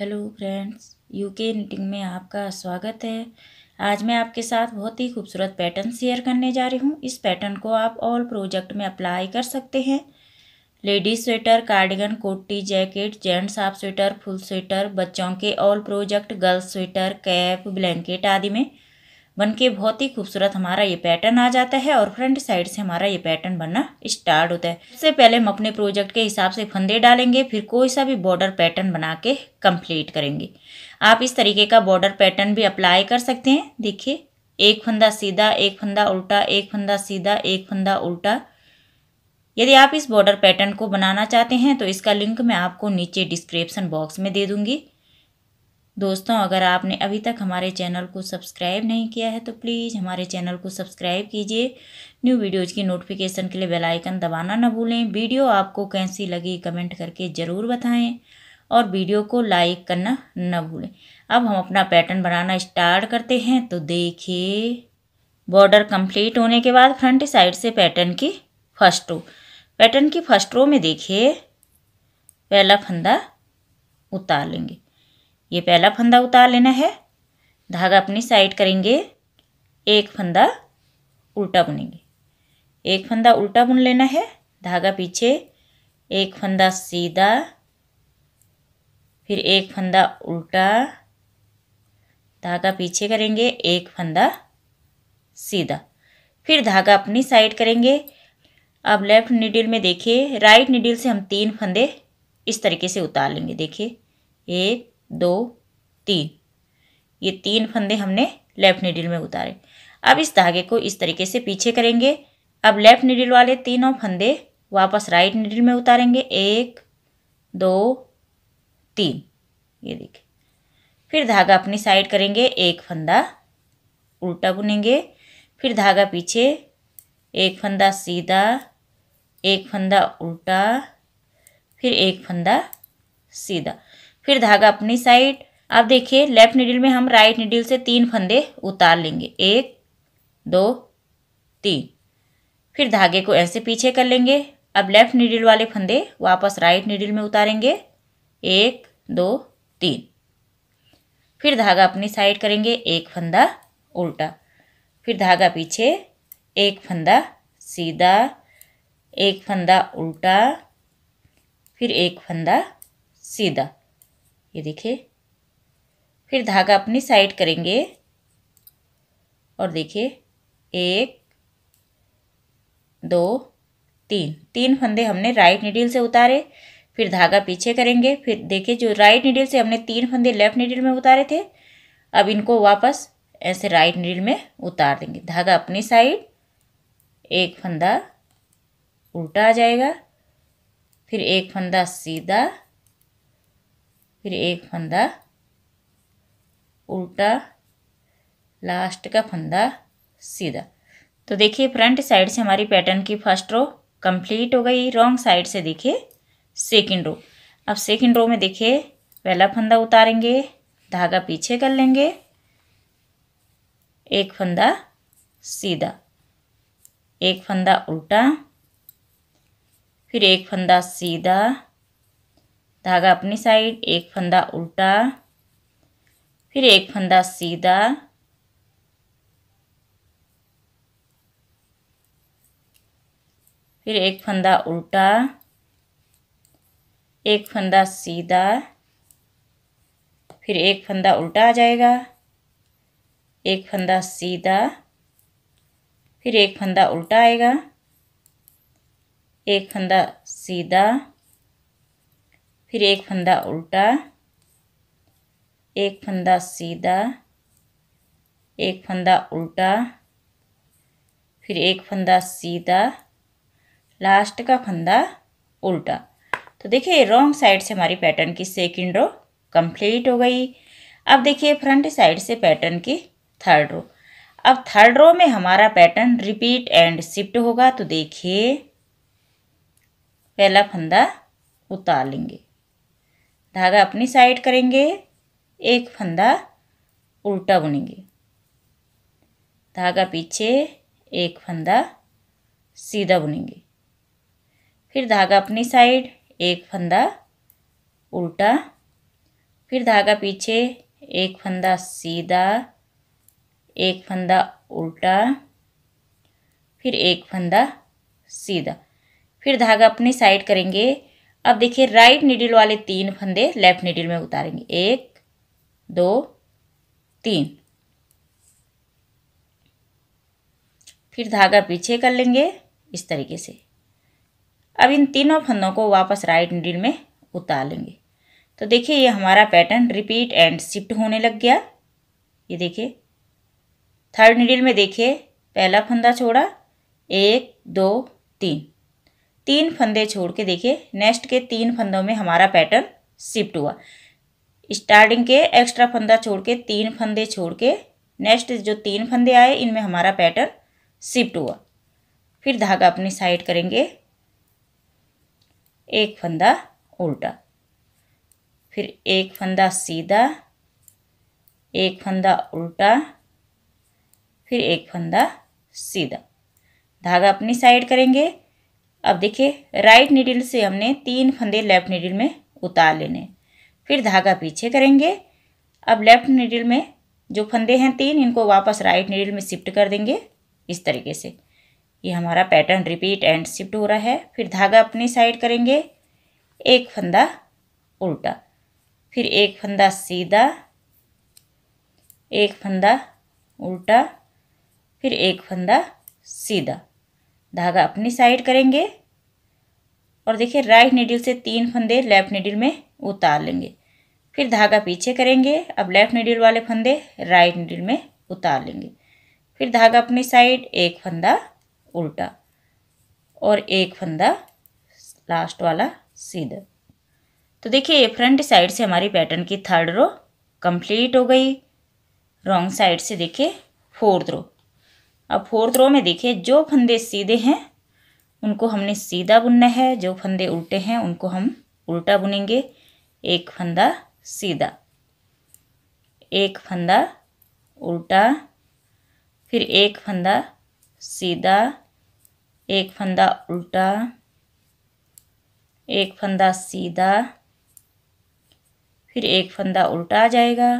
hello friends UK knitting में आपका स्वागत है आज मैं आपके साथ बहुत ही खूबसूरत पैटर्न शेयर करने जा रही हूँ इस पैटर्न को आप ऑल प्रोजेक्ट में अप्लाई कर सकते हैं लेडीज स्वेटर कार्डिगन कोटी jacket gents half sweater full sweater बच्चों के all project girls sweater cap blanket आदि में बन के बहुत ही खूबसूरत हमारा ये पैटर्न आ जाता है और फ्रंट साइड से हमारा ये पैटर्न बनना स्टार्ट होता है सबसे पहले हम अपने प्रोजेक्ट के हिसाब से फंदे डालेंगे फिर कोई सा भी बॉर्डर पैटर्न बना के कम्प्लीट करेंगे आप इस तरीके का बॉर्डर पैटर्न भी अप्लाई कर सकते हैं देखिए एक फंदा सीधा एक फंदा उल्टा एक फंदा सीधा एक फंदा उल्टा यदि आप इस बॉर्डर पैटर्न को बनाना चाहते हैं तो इसका लिंक मैं आपको नीचे डिस्क्रिप्सन बॉक्स में दे दूंगी दोस्तों अगर आपने अभी तक हमारे चैनल को सब्सक्राइब नहीं किया है तो प्लीज़ हमारे चैनल को सब्सक्राइब कीजिए न्यू वीडियोज़ की नोटिफिकेशन के लिए बेल आइकन दबाना ना भूलें वीडियो आपको कैसी लगी कमेंट करके ज़रूर बताएं और वीडियो को लाइक करना न भूलें अब हम अपना पैटर्न बनाना स्टार्ट करते हैं तो देखिए बॉर्डर कंप्लीट होने के बाद फ्रंट साइड से पैटर्न की फर्स्ट रो पैटर्न की फर्स्ट रो में देखिए पहला फंदा उतार लेंगे ये पहला फंदा उतार लेना है धागा अपनी साइड करेंगे एक फंदा उल्टा बुनेंगे एक फंदा उल्टा बुन लेना है धागा पीछे एक फंदा सीधा फिर एक फंदा उल्टा धागा पीछे करेंगे एक फंदा सीधा फिर धागा अपनी साइड करेंगे अब लेफ्ट निडिल में देखिए राइट निडिल से हम तीन फंदे इस तरीके से उतार लेंगे देखिए एक दो तीन ये तीन फंदे हमने लेफ़्ट नीडल में उतारे अब इस धागे को इस तरीके से पीछे करेंगे अब लेफ़्ट नीडल वाले तीनों फंदे वापस राइट नीडल में उतारेंगे एक दो तीन ये देखिए फिर धागा अपनी साइड करेंगे एक फंदा उल्टा बुनेंगे फिर धागा पीछे एक फंदा सीधा एक फंदा उल्टा फिर एक फंदा सीधा फिर धागा अपनी साइड अब देखिए लेफ्ट निडिल में हम राइट निडिल से तीन फंदे उतार लेंगे एक दो तीन फिर धागे को ऐसे पीछे कर लेंगे अब लेफ्ट निडिल वाले फंदे वापस राइट निडिल में उतारेंगे एक दो तीन फिर धागा अपनी साइड करेंगे एक फंदा उल्टा फिर धागा पीछे एक फंदा सीधा एक फंदा उल्टा फिर एक फंदा सीधा ये देखिए फिर धागा अपनी साइड करेंगे और देखिए एक दो तीन तीन फंदे हमने राइट निडिल से उतारे फिर धागा पीछे करेंगे फिर देखिए जो राइट निडिल से हमने तीन फंदे लेफ्ट निडिल में उतारे थे अब इनको वापस ऐसे राइट निडिल में उतार देंगे धागा अपनी साइड एक फंदा उल्टा आ जाएगा फिर एक फंदा सीधा फिर एक फंदा उल्टा लास्ट का फंदा सीधा तो देखिए फ्रंट साइड से हमारी पैटर्न की फर्स्ट रो कंप्लीट हो गई रॉन्ग साइड से देखिए सेकंड रो अब सेकंड रो में देखिए पहला फंदा उतारेंगे धागा पीछे कर लेंगे एक फंदा सीधा एक फंदा उल्टा फिर एक फंदा सीधा धागा अपनी साइड एक फंदा उल्टा फिर एक फंदा सीधा फिर एक फंदा उल्टा एक फंदा सीधा फिर एक फंदा उल्टा आ जाएगा एक फंदा सीधा फिर एक फंदा उल्टा आएगा एक फंदा सीधा फिर एक फंदा उल्टा एक फंदा सीधा एक फंदा उल्टा फिर एक फंदा सीधा लास्ट का फंदा उल्टा तो देखिए रॉन्ग साइड से हमारी पैटर्न की सेकेंड रो कंप्लीट हो गई अब देखिए फ्रंट साइड से पैटर्न की थर्ड रो अब थर्ड रो में हमारा पैटर्न रिपीट एंड शिफ्ट होगा तो देखिए पहला फंदा उतार लेंगे धागा अपनी साइड करेंगे एक फंदा उल्टा बुनेंगे धागा पीछे एक फंदा सीधा बुनेंगे फिर धागा अपनी साइड एक फंदा उल्टा फिर धागा पीछे एक फंदा सीधा एक फंदा उल्टा फिर एक फंदा सीधा फिर धागा अपनी साइड करेंगे अब देखिए राइट निडिल वाले तीन फंदे लेफ्ट निडिल में उतारेंगे एक दो तीन फिर धागा पीछे कर लेंगे इस तरीके से अब इन तीनों फंदों को वापस राइट निडिल में उतार लेंगे तो देखिए ये हमारा पैटर्न रिपीट एंड शिफ्ट होने लग गया ये देखिए थर्ड निडिल में देखिए पहला फंदा छोड़ा एक दो तीन तीन फंदे छोड़ के देखिए नेक्स्ट के तीन फंदों में हमारा पैटर्न शिफ्ट हुआ स्टार्टिंग के एक्स्ट्रा फंदा छोड़ के तीन फंदे छोड़ के नेक्स्ट जो तीन फंदे आए इनमें हमारा पैटर्न शिफ्ट हुआ फिर धागा अपनी साइड करेंगे एक फंदा उल्टा फिर एक फंदा सीधा एक फंदा उल्टा फिर एक फंदा सीधा धागा अपनी साइड करेंगे अब देखिए राइट नीडल से हमने तीन फंदे लेफ्ट नीडल में उतार लेने फिर धागा पीछे करेंगे अब लेफ्ट नीडल में जो फंदे हैं तीन इनको वापस राइट नीडल में शिफ्ट कर देंगे इस तरीके से ये हमारा पैटर्न रिपीट एंड शिफ्ट हो रहा है फिर धागा अपनी साइड करेंगे एक फंदा उल्टा फिर एक फंदा सीधा एक फंदा उल्टा फिर एक फंदा सीधा धागा अपनी साइड करेंगे और देखिए राइट नीडल से तीन फंदे लेफ्ट नीडिल में उतार लेंगे फिर धागा पीछे करेंगे अब लेफ्ट नीडल वाले फंदे राइट नीडल में उतार लेंगे फिर धागा अपनी साइड एक फंदा उल्टा और एक फंदा लास्ट वाला सीधा तो देखिए ये फ्रंट साइड से हमारी पैटर्न की थर्ड रो कंप्लीट हो गई रॉन्ग साइड से देखिए फोर्थ रो अब फोर्थ रो में देखिए जो फंदे सीधे हैं उनको हमने सीधा बुनना है जो फंदे उल्टे हैं उनको हम उल्टा बुनेंगे एक फंदा सीधा एक फंदा उल्टा फिर एक फंदा सीधा एक फंदा उल्टा एक फंदा सीधा फिर एक फंदा उल्टा आ जाएगा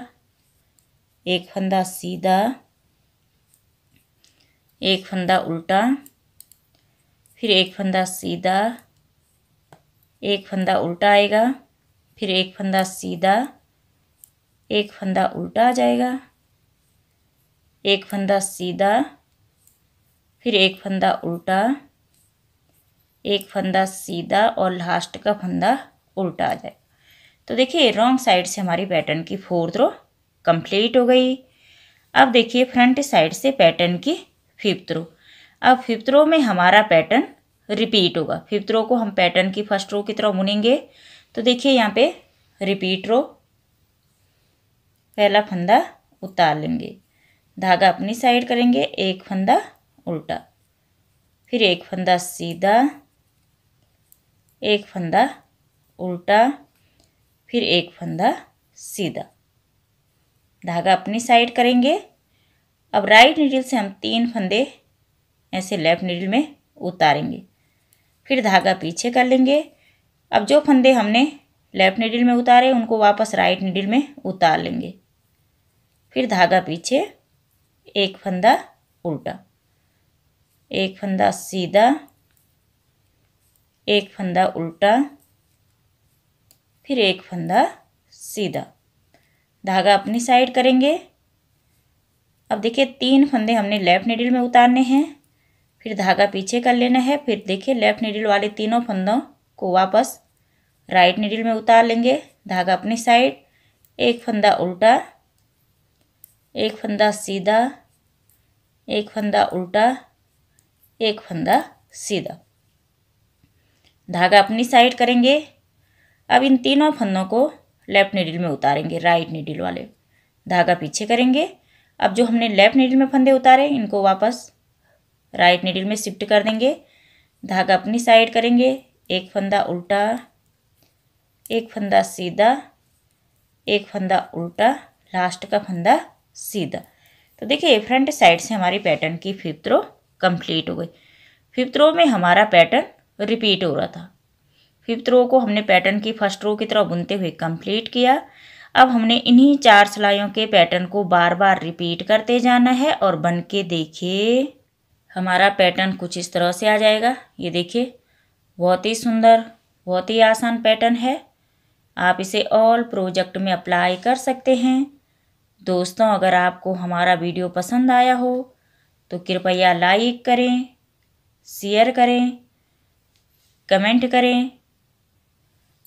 एक फंदा सीधा एक फंदा उल्टा फिर एक फंदा सीधा एक फंदा उल्टा आएगा फिर एक फंदा सीधा एक फंदा उल्टा आ जाएगा एक फंदा सीधा फिर एक फंदा उल्टा एक फंदा सीधा और लास्ट का फंदा उल्टा आ जाएगा तो देखिए रॉन्ग साइड से हमारी पैटर्न की फोर्थ रो कंप्लीट हो गई अब देखिए फ्रंट साइड से पैटर्न की फिफ्थ रो अब फिफ्थ रो में हमारा पैटर्न रिपीट होगा फिफ्थ रो को हम पैटर्न की फर्स्ट रो की तरह बुनेंगे तो देखिए यहाँ पे रिपीट रो पहला फंदा उतार लेंगे धागा अपनी साइड करेंगे एक फंदा उल्टा फिर एक फंदा सीधा एक फंदा उल्टा फिर एक फंदा सीधा धागा अपनी साइड करेंगे अब राइट नीडल से हम तीन फंदे ऐसे लेफ्ट नीडल में उतारेंगे फिर धागा पीछे कर लेंगे अब जो फंदे हमने लेफ्ट नीडल में उतारे उनको वापस राइट नीडल में उतार लेंगे फिर धागा पीछे एक फंदा उल्टा एक फंदा सीधा एक फंदा उल्टा फिर एक फंदा सीधा धागा अपनी साइड करेंगे अब देखिए तीन फंदे हमने लेफ़्ट नीडल में उतारने हैं फिर धागा पीछे कर लेना है फिर देखिए लेफ़्ट नीडल वाले तीनों फंदों को वापस राइट नीडल में उतार लेंगे धागा अपनी साइड एक फंदा उल्टा एक फंदा सीधा एक फंदा उल्टा एक फंदा सीधा धागा अपनी साइड करेंगे अब इन तीनों फंदों को लेफ़्ट नीडल में उतारेंगे राइट नीडल वाले धागा पीछे करेंगे अब जो हमने लेफ़्ट नीडल में फंदे उतारे इनको वापस राइट नीडल में शिफ्ट कर देंगे धागा अपनी साइड करेंगे एक फंदा उल्टा एक फंदा सीधा एक फंदा उल्टा लास्ट का फंदा सीधा तो देखिए फ्रंट साइड से हमारी पैटर्न की फिफ्थ रो कंप्लीट हो गई फिफ्थ रो में हमारा पैटर्न रिपीट हो रहा था फिफ्थ रो को हमने पैटर्न की फर्स्ट रो की तरह बुनते हुए कंप्लीट किया अब हमने इन्हीं चार सिलाइयों के पैटर्न को बार बार रिपीट करते जाना है और बन के देखिए हमारा पैटर्न कुछ इस तरह से आ जाएगा ये देखिए बहुत ही सुंदर बहुत ही आसान पैटर्न है आप इसे ऑल प्रोजेक्ट में अप्लाई कर सकते हैं दोस्तों अगर आपको हमारा वीडियो पसंद आया हो तो कृपया लाइक करें शेयर करें कमेंट करें